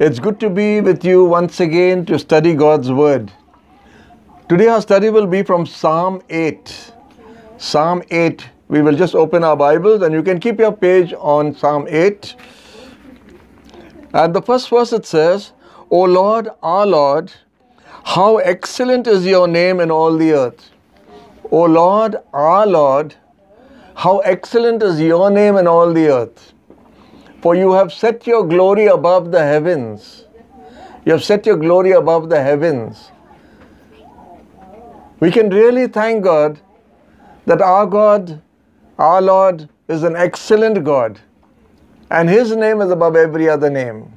It's good to be with you once again to study God's Word. Today, our study will be from Psalm 8. Psalm 8. We will just open our Bibles and you can keep your page on Psalm 8. And the first verse it says, O Lord, our Lord, how excellent is your name in all the earth. O Lord, our Lord, how excellent is your name in all the earth. For you have set your glory above the heavens. You have set your glory above the heavens. We can really thank God that our God, our Lord, is an excellent God. And His name is above every other name.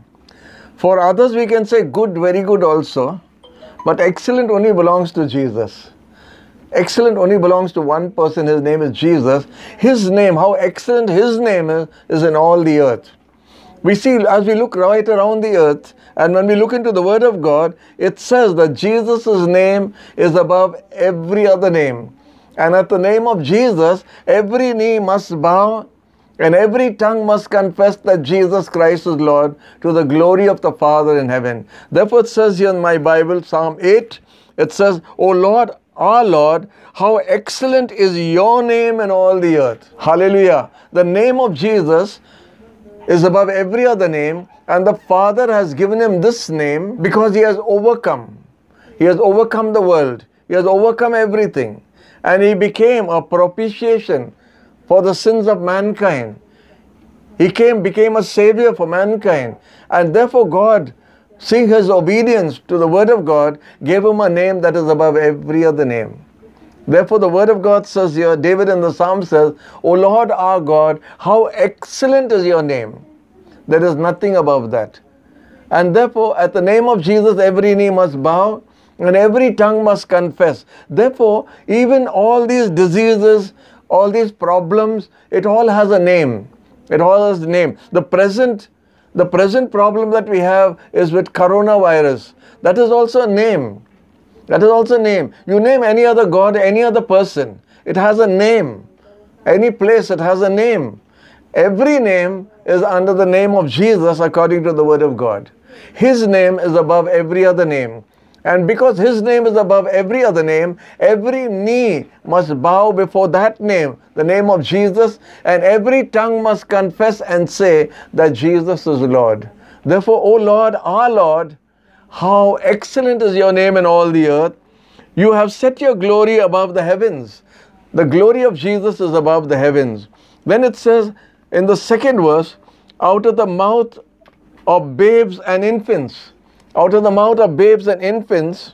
For others, we can say good, very good also. But excellent only belongs to Jesus. Excellent only belongs to one person. His name is Jesus. His name, how excellent His name is, is in all the earth. We see as we look right around the earth and when we look into the Word of God, it says that Jesus' name is above every other name. And at the name of Jesus, every knee must bow and every tongue must confess that Jesus Christ is Lord to the glory of the Father in heaven. Therefore, it says here in my Bible, Psalm 8, it says, O Lord, our Lord, how excellent is your name in all the earth. Hallelujah. The name of Jesus is above every other name, and the Father has given him this name because he has overcome. He has overcome the world, he has overcome everything, and he became a propitiation for the sins of mankind. He came, became a savior for mankind, and therefore God, seeing his obedience to the word of God, gave him a name that is above every other name. Therefore, the word of God says here, David in the psalm says, O Lord our God, how excellent is your name. There is nothing above that. And therefore, at the name of Jesus, every knee must bow and every tongue must confess. Therefore, even all these diseases, all these problems, it all has a name. It all has a name. The present, the present problem that we have is with coronavirus. That is also a name. That is also name. You name any other God, any other person, it has a name. Any place, it has a name. Every name is under the name of Jesus according to the Word of God. His name is above every other name. And because His name is above every other name, every knee must bow before that name, the name of Jesus, and every tongue must confess and say that Jesus is Lord. Therefore, O Lord, our Lord, how excellent is your name in all the earth. You have set your glory above the heavens. The glory of Jesus is above the heavens. When it says in the second verse, out of the mouth of babes and infants, out of the mouth of babes and infants,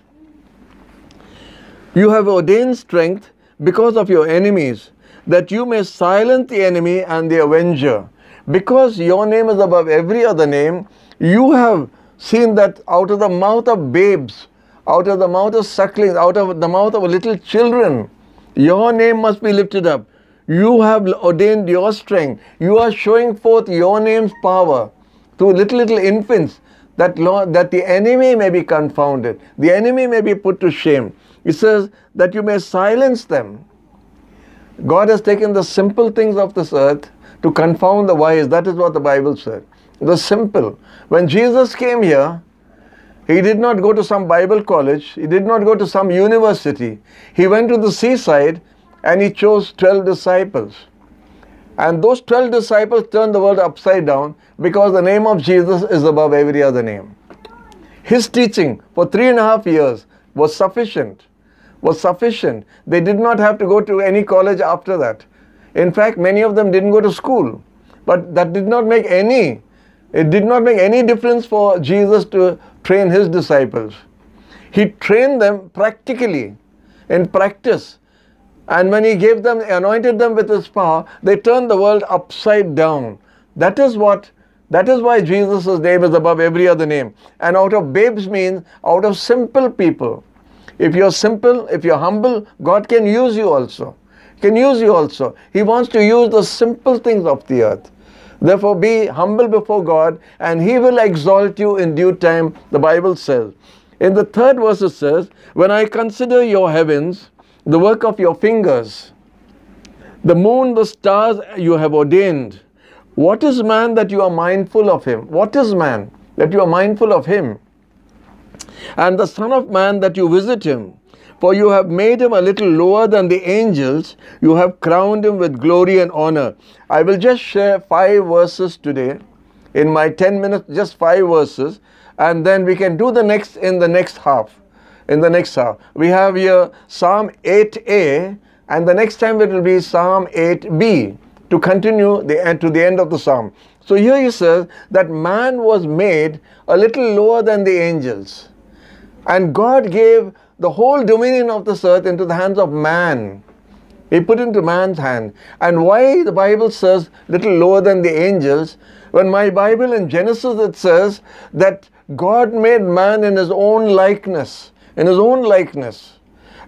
you have ordained strength because of your enemies, that you may silence the enemy and the avenger. Because your name is above every other name, you have seen that out of the mouth of babes, out of the mouth of sucklings, out of the mouth of little children, your name must be lifted up. You have ordained your strength. You are showing forth your name's power through little, little infants that, Lord, that the enemy may be confounded, the enemy may be put to shame. It says that you may silence them. God has taken the simple things of this earth to confound the wise. That is what the Bible said. The simple. When Jesus came here, he did not go to some Bible college, he did not go to some university. He went to the seaside and he chose 12 disciples. And those 12 disciples turned the world upside down because the name of Jesus is above every other name. His teaching for three and a half years was sufficient. Was sufficient. They did not have to go to any college after that. In fact, many of them didn't go to school. But that did not make any it did not make any difference for Jesus to train his disciples. He trained them practically in practice. And when he gave them, anointed them with his power, they turned the world upside down. That is what, that is why Jesus' name is above every other name. And out of babes means out of simple people. If you're simple, if you're humble, God can use you also. He can use you also. He wants to use the simple things of the earth. Therefore, be humble before God and He will exalt you in due time, the Bible says. In the third verse, it says, When I consider your heavens, the work of your fingers, the moon, the stars you have ordained, what is man that you are mindful of him? What is man that you are mindful of him? And the Son of Man that you visit him? For you have made him a little lower than the angels, you have crowned him with glory and honor. I will just share five verses today in my 10 minutes, just five verses, and then we can do the next in the next half. In the next half, we have here Psalm 8a, and the next time it will be Psalm 8b to continue the, to the end of the psalm. So here he says that man was made a little lower than the angels. And God gave the whole dominion of this earth into the hands of man. He put into man's hand. And why the Bible says little lower than the angels? When my Bible in Genesis it says that God made man in his own likeness. In his own likeness.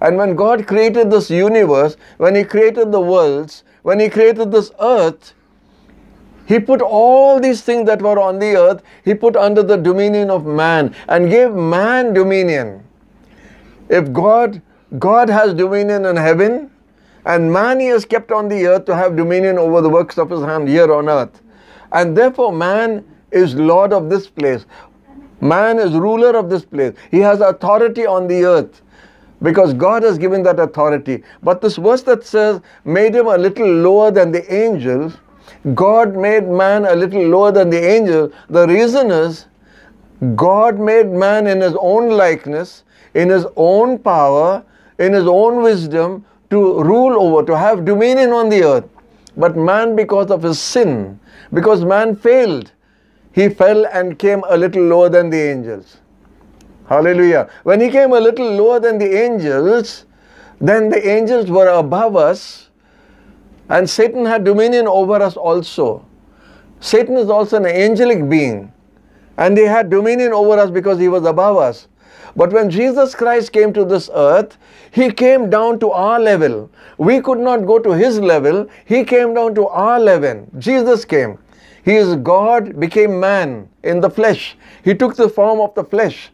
And when God created this universe, when he created the worlds, when he created this earth, he put all these things that were on the earth, he put under the dominion of man and gave man dominion. If God, God has dominion in heaven and man he has kept on the earth to have dominion over the works of his hand here on earth. And therefore man is Lord of this place. Man is ruler of this place. He has authority on the earth because God has given that authority. But this verse that says made him a little lower than the angels God made man a little lower than the angel. The reason is God made man in his own likeness, in his own power, in his own wisdom to rule over, to have dominion on the earth. But man, because of his sin, because man failed, he fell and came a little lower than the angels. Hallelujah. When he came a little lower than the angels, then the angels were above us and Satan had dominion over us also. Satan is also an angelic being. And he had dominion over us because he was above us. But when Jesus Christ came to this earth, he came down to our level. We could not go to his level. He came down to our level. Jesus came. He is God, became man in the flesh. He took the form of the flesh.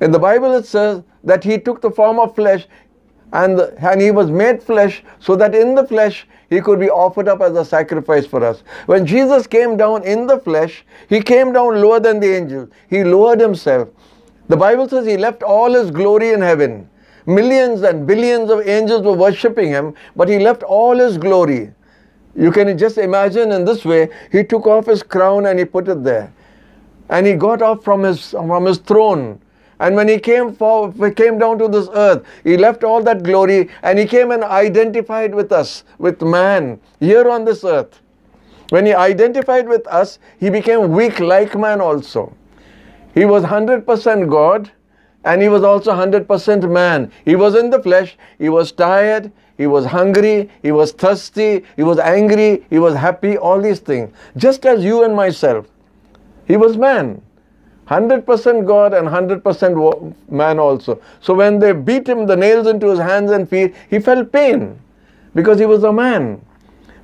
In the Bible, it says that he took the form of flesh and, and he was made flesh so that in the flesh he could be offered up as a sacrifice for us. When Jesus came down in the flesh, he came down lower than the angels. He lowered himself. The Bible says he left all his glory in heaven. Millions and billions of angels were worshipping him, but he left all his glory. You can just imagine in this way, he took off his crown and he put it there. And he got off from his, from his throne and when he came, for, came down to this earth, he left all that glory and he came and identified with us, with man, here on this earth. When he identified with us, he became weak like man also. He was 100% God and he was also 100% man. He was in the flesh, he was tired, he was hungry, he was thirsty, he was angry, he was happy, all these things. Just as you and myself. He was man. 100% God and 100% man also. So when they beat him, the nails into his hands and feet, he felt pain because he was a man.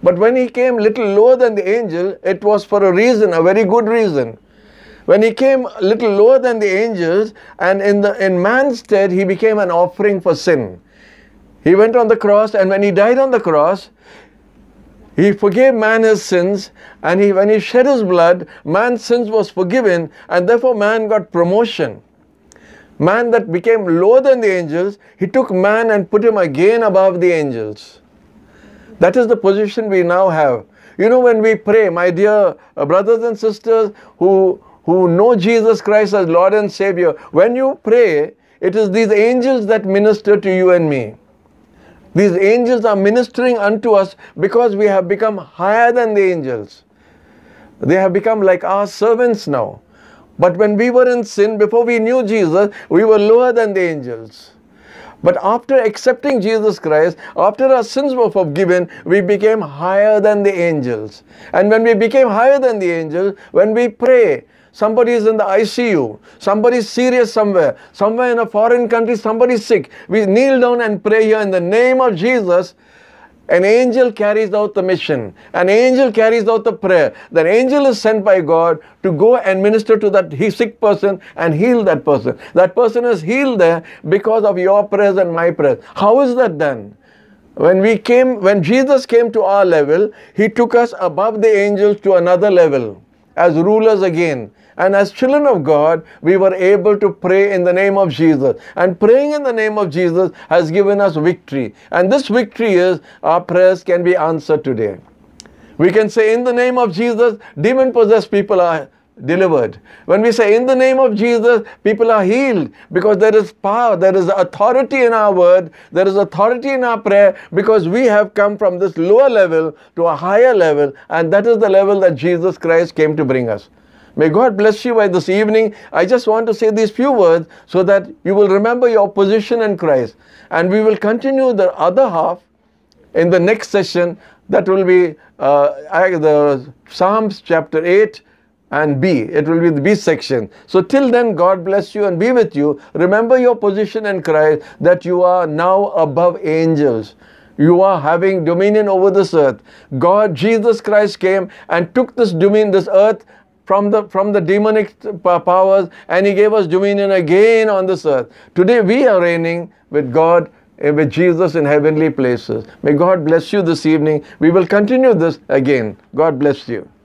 But when he came little lower than the angel, it was for a reason, a very good reason. When he came little lower than the angels, and in, the, in man's stead, he became an offering for sin. He went on the cross, and when he died on the cross, he forgave man his sins, and he, when he shed his blood, man's sins was forgiven, and therefore man got promotion. Man that became lower than the angels, he took man and put him again above the angels. That is the position we now have. You know, when we pray, my dear uh, brothers and sisters who, who know Jesus Christ as Lord and Savior, when you pray, it is these angels that minister to you and me. These angels are ministering unto us because we have become higher than the angels. They have become like our servants now. But when we were in sin, before we knew Jesus, we were lower than the angels. But after accepting Jesus Christ, after our sins were forgiven, we became higher than the angels. And when we became higher than the angels, when we pray, somebody is in the ICU, somebody is serious somewhere, somewhere in a foreign country, somebody is sick. We kneel down and pray here in the name of Jesus an angel carries out the mission. An angel carries out the prayer. That angel is sent by God to go and minister to that sick person and heal that person. That person is healed there because of your prayers and my prayers. How is that done? When we came, when Jesus came to our level, he took us above the angels to another level as rulers again. And as children of God, we were able to pray in the name of Jesus. And praying in the name of Jesus has given us victory. And this victory is our prayers can be answered today. We can say, In the name of Jesus, demon possessed people are delivered. When we say in the name of Jesus, people are healed because there is power, there is authority in our word, there is authority in our prayer because we have come from this lower level to a higher level, and that is the level that Jesus Christ came to bring us. May God bless you by this evening. I just want to say these few words so that you will remember your position in Christ. And we will continue the other half in the next session. That will be uh, the Psalms chapter 8, and B. It will be the B section. So till then, God bless you and be with you. Remember your position in Christ that you are now above angels. You are having dominion over this earth. God, Jesus Christ came and took this dominion, this earth from the from the demonic powers and he gave us dominion again on this earth. Today we are reigning with God eh, with Jesus in heavenly places. May God bless you this evening. We will continue this again. God bless you.